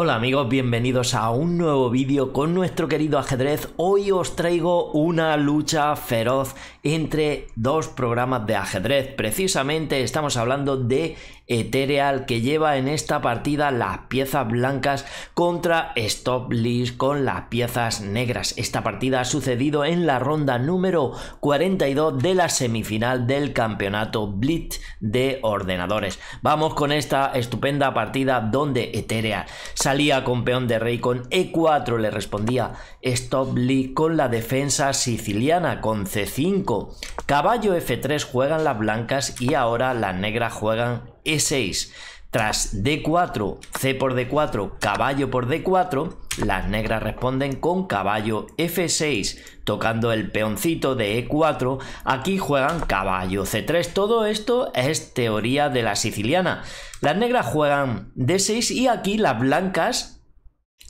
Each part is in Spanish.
Hola amigos, bienvenidos a un nuevo vídeo con nuestro querido ajedrez. Hoy os traigo una lucha feroz entre dos programas de ajedrez. Precisamente estamos hablando de Ethereal que lleva en esta partida las piezas blancas contra Stop con las piezas negras. Esta partida ha sucedido en la ronda número 42 de la semifinal del campeonato Blitz de ordenadores. Vamos con esta estupenda partida donde Ethereal salía con peón de rey con E4, le respondía Stop con la defensa siciliana con C5. Caballo F3 juegan las blancas y ahora las negras juegan e6. Tras D4, C por D4, caballo por D4, las negras responden con caballo F6, tocando el peoncito de E4, aquí juegan caballo C3, todo esto es teoría de la siciliana. Las negras juegan D6 y aquí las blancas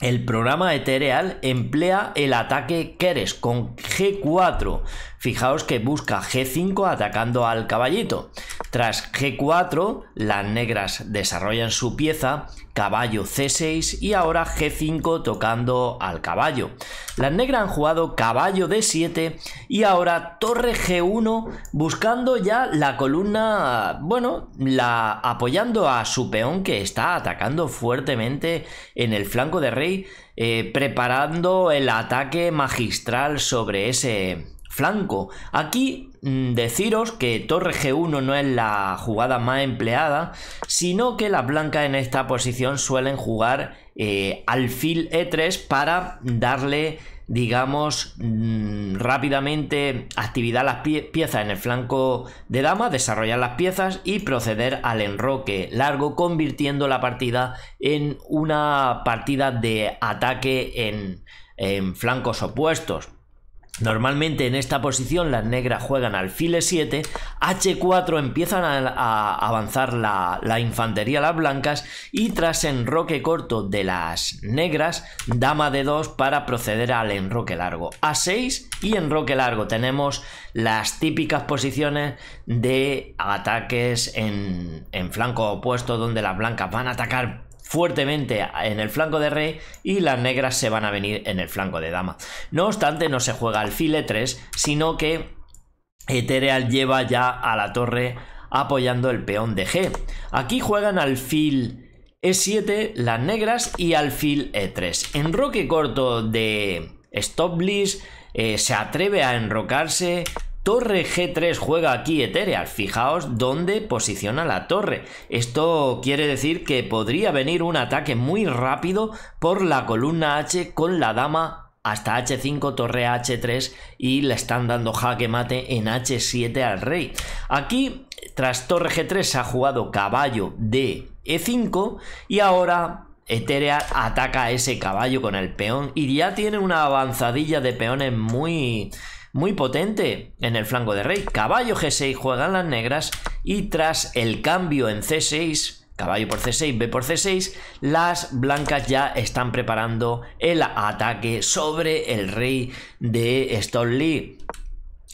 el programa Ethereal emplea el ataque Keres con G4. Fijaos que busca G5 atacando al caballito. Tras G4, las negras desarrollan su pieza, caballo C6 y ahora G5 tocando al caballo. Las negras han jugado caballo D7 y ahora torre G1 buscando ya la columna, bueno, la apoyando a su peón que está atacando fuertemente en el flanco de rey, eh, preparando el ataque magistral sobre ese flanco. Aquí mm, deciros que torre G1 no es la jugada más empleada, sino que las blancas en esta posición suelen jugar al eh, alfil E3 para darle digamos, mm, rápidamente actividad a las piezas en el flanco de dama, desarrollar las piezas y proceder al enroque largo, convirtiendo la partida en una partida de ataque en, en flancos opuestos. Normalmente en esta posición las negras juegan al file 7, h4 empiezan a, avanzar la, infantería las blancas y tras enroque corto de las negras, dama de 2 para proceder al enroque largo. a6 y enroque largo. Tenemos las típicas posiciones de ataques en, en flanco opuesto donde las blancas van a atacar fuertemente en el flanco de rey y las negras se van a venir en el flanco de dama. No obstante, no se juega alfil e3, sino que Ethereal lleva ya a la torre apoyando el peón de G. Aquí juegan alfil e7 las negras y al alfil e3. Enroque corto de Stop eh, se atreve a enrocarse torre G3 juega aquí Ethereal. Fijaos dónde posiciona la torre. Esto quiere decir que podría venir un ataque muy rápido por la columna H con la dama hasta H5, torre H3 y le están dando jaque mate en H7 al rey. Aquí, tras torre G3 se ha jugado caballo de E5 y ahora Ethereal ataca a ese caballo con el peón y ya tiene una avanzadilla de peones muy muy potente en el flanco de rey. Caballo G6 juegan las negras y tras el cambio en C6, caballo por C6, B por C6, las blancas ya están preparando el ataque sobre el rey de Stone Lee.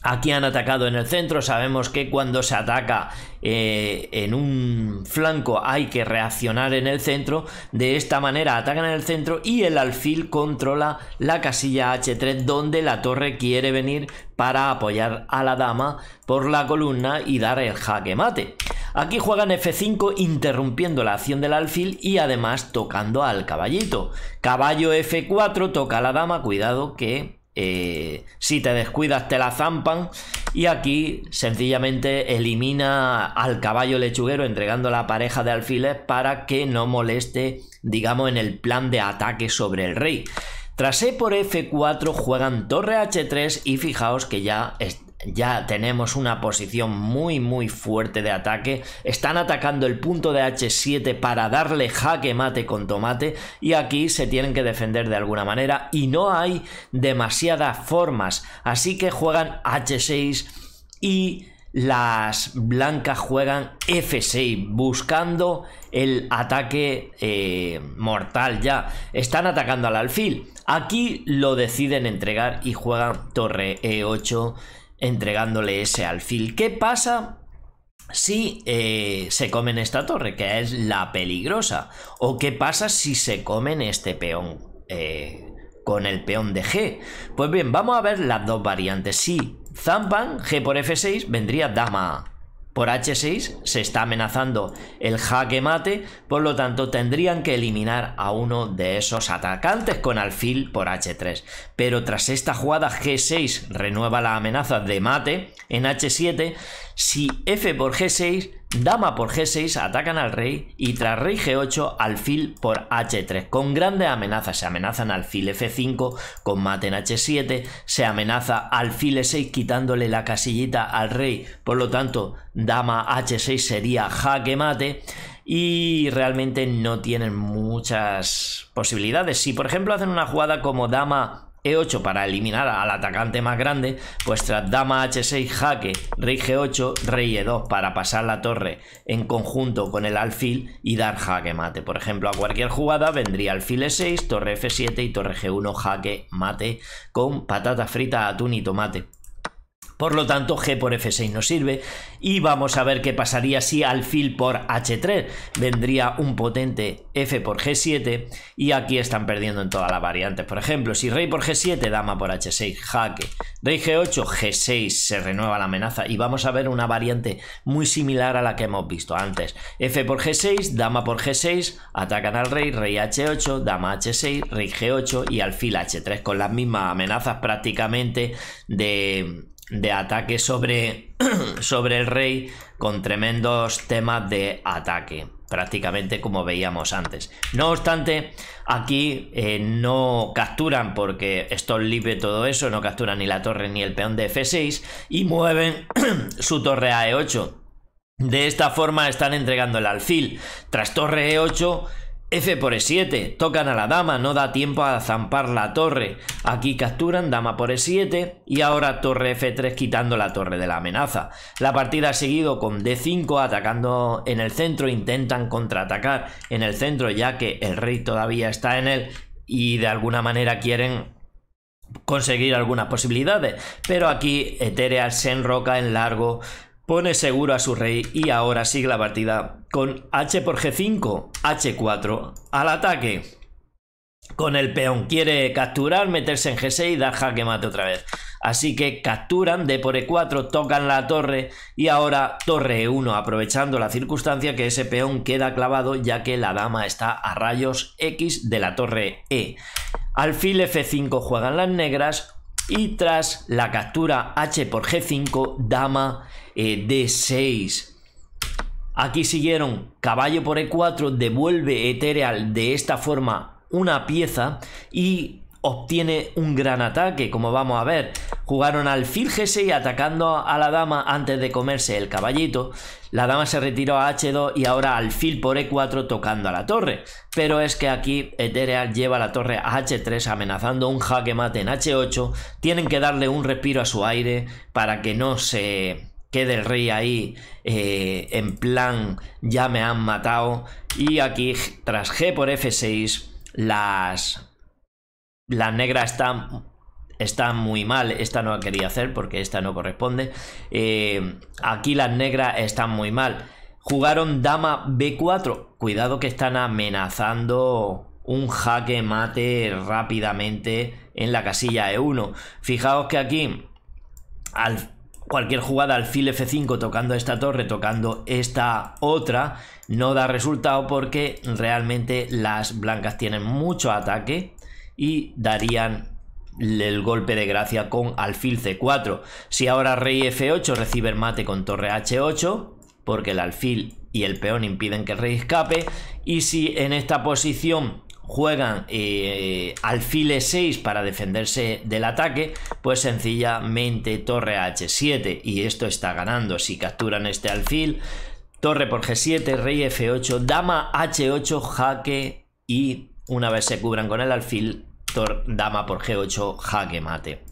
Aquí han atacado en el centro, sabemos que cuando se ataca eh, en un flanco hay que reaccionar en el centro, de esta manera atacan en el centro y el alfil controla la casilla H3 donde la torre quiere venir para apoyar a la dama por la columna y dar el jaque mate. Aquí juegan F5 interrumpiendo la acción del alfil y además tocando al caballito. Caballo F4 toca a la dama, cuidado que eh, si te descuidas te la zampan y aquí sencillamente elimina al caballo lechuguero entregando la pareja de alfiles para que no moleste digamos en el plan de ataque sobre el rey. Tras E por F4 juegan torre H3 y fijaos que ya ya tenemos una posición muy muy fuerte de ataque. Están atacando el punto de H7 para darle jaque mate con tomate y aquí se tienen que defender de alguna manera y no hay demasiadas formas. Así que juegan H6 y las blancas juegan F6 buscando el ataque eh, mortal ya. Están atacando al alfil. Aquí lo deciden entregar y juegan torre E8 entregándole ese alfil. ¿Qué pasa si eh, se comen esta torre, que es la peligrosa? ¿O qué pasa si se comen este peón eh, con el peón de G? Pues bien, vamos a ver las dos variantes. Si zampan G por F6, vendría dama por H6 se está amenazando el jaque mate, por lo tanto tendrían que eliminar a uno de esos atacantes con alfil por H3. Pero tras esta jugada G6 renueva la amenaza de mate en H7 si f por g6, dama por g6 atacan al rey y tras rey g8 alfil por h3 con grandes amenazas. Se amenazan alfil f5 con mate en h7, se amenaza alfil e6 quitándole la casillita al rey, por lo tanto dama h6 sería jaque mate y realmente no tienen muchas posibilidades. Si por ejemplo hacen una jugada como dama e8 para eliminar al atacante más grande, pues tras dama H6 jaque, rey G8, rey E2 para pasar la torre en conjunto con el alfil y dar jaque mate. Por ejemplo, a cualquier jugada vendría alfil E6, torre F7 y torre G1 jaque mate con patata frita, atún y tomate. Por lo tanto, G por F6 no sirve. Y vamos a ver qué pasaría si alfil por H3. Vendría un potente F por G7. Y aquí están perdiendo en todas las variantes. Por ejemplo, si rey por G7, dama por H6, jaque. Rey G8, G6, se renueva la amenaza. Y vamos a ver una variante muy similar a la que hemos visto antes. F por G6, dama por G6, atacan al rey, rey H8, dama H6, rey G8 y alfil H3. Con las mismas amenazas prácticamente de de ataque sobre, sobre el rey con tremendos temas de ataque, prácticamente como veíamos antes. No obstante, aquí eh, no capturan porque esto libre todo eso, no capturan ni la torre ni el peón de F6 y mueven su torre a 8 e De esta forma están entregando el alfil. Tras torre E8 F por E7, tocan a la dama, no da tiempo a zampar la torre. Aquí capturan dama por E7 y ahora torre F3 quitando la torre de la amenaza. La partida ha seguido con D5 atacando en el centro, intentan contraatacar en el centro ya que el rey todavía está en él y de alguna manera quieren conseguir algunas posibilidades. Pero aquí Ethereal se enroca en largo pone seguro a su rey y ahora sigue la partida con H por G5, H4 al ataque. Con el peón quiere capturar, meterse en G6 y dar jaque mate otra vez. Así que capturan de por E4, tocan la torre y ahora torre E1, aprovechando la circunstancia que ese peón queda clavado ya que la dama está a rayos X de la torre E. Alfil F5 juegan las negras, y tras la captura h por g5, dama eh, d6. Aquí siguieron caballo por e4, devuelve Ethereal de esta forma una pieza y obtiene un gran ataque, como vamos a ver. Jugaron al g6 atacando a la dama antes de comerse el caballito. La dama se retiró a H2 y ahora alfil por E4 tocando a la torre. Pero es que aquí Ethereal lleva la torre a H3 amenazando un jaque mate en H8. Tienen que darle un respiro a su aire para que no se quede el rey ahí eh, en plan ya me han matado. Y aquí tras G por F6 las la negra está, muy mal. Esta no la quería hacer porque esta no corresponde. Eh, aquí las negras están muy mal. Jugaron dama B4. Cuidado que están amenazando un jaque mate rápidamente en la casilla E1. Fijaos que aquí al, cualquier jugada alfil F5 tocando esta torre, tocando esta otra, no da resultado porque realmente las blancas tienen mucho ataque y darían el golpe de gracia con alfil c4. Si ahora rey f8 recibe el mate con torre h8, porque el alfil y el peón impiden que el rey escape, y si en esta posición juegan eh, alfil e6 para defenderse del ataque, pues sencillamente torre h7, y esto está ganando. Si capturan este alfil, torre por g7, rey f8, dama h8, jaque y una vez se cubran con el alfil, dama por G8 jaque mate.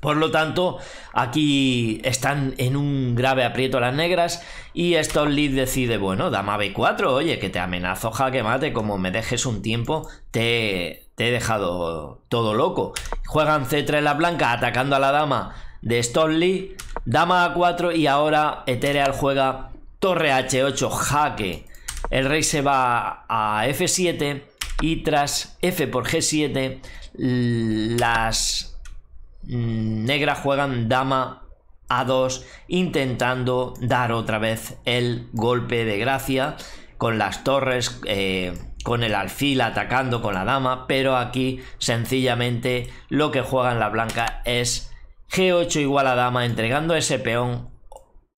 Por lo tanto, aquí están en un grave aprieto las negras y Stone Lee decide, bueno, dama B4, oye, que te amenazo jaque mate, como me dejes un tiempo, te, he dejado todo loco. Juegan C3 la blanca atacando a la dama de Stone Lee dama A4 y ahora Ethereal juega torre H8 jaque. El rey se va a F7 y tras F por G7 las mm, negras juegan dama a2 intentando dar otra vez el golpe de gracia con las torres, eh, con el alfil atacando con la dama, pero aquí sencillamente lo que juegan la blanca es G8 igual a dama entregando ese peón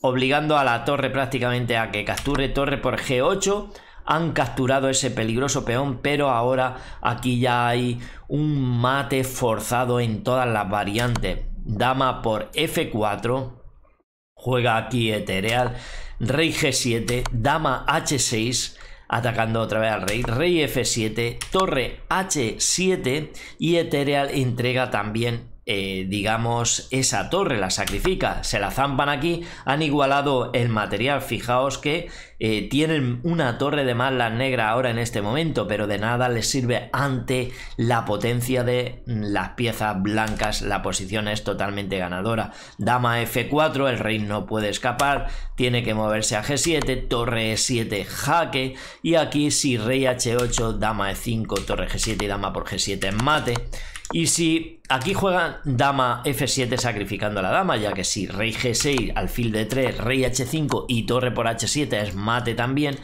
obligando a la torre prácticamente a que capture torre por G8 han capturado ese peligroso peón, pero ahora aquí ya hay un mate forzado en todas las variantes. Dama por F4, juega aquí Ethereal, Rey G7, Dama H6, atacando otra vez al rey, rey f7, torre h7 y Ethereal entrega también, eh, digamos, esa torre, la sacrifica, se la zampan aquí, han igualado el material, fijaos que eh, tienen una torre de malas negra ahora en este momento, pero de nada les sirve ante la potencia de mm, las piezas blancas. La posición es totalmente ganadora. Dama F4, el rey no puede escapar, tiene que moverse a G7, torre E7, jaque. Y aquí si rey H8, dama E5, torre G7 y dama por G7 en mate. Y si aquí juega dama f7 sacrificando a la dama, ya que si rey g6, alfil de 3, rey h5 y torre por h7 es mate mate también.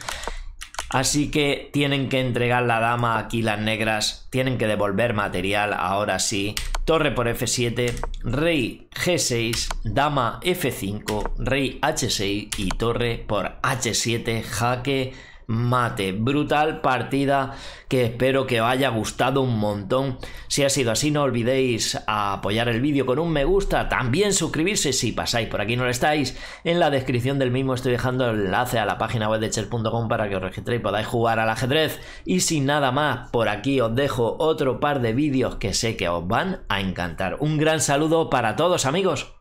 Así que tienen que entregar la dama aquí las negras, tienen que devolver material ahora sí. Torre por F7, rey G6, dama F5, rey H6 y torre por H7, jaque mate. Brutal partida que espero que os haya gustado un montón. Si ha sido así, no olvidéis apoyar el vídeo con un me gusta. También suscribirse si pasáis por aquí no lo estáis. En la descripción del mismo estoy dejando el enlace a la página web de chess.com para que os registréis y podáis jugar al ajedrez. Y sin nada más, por aquí os dejo otro par de vídeos que sé que os van a encantar. Un gran saludo para todos amigos.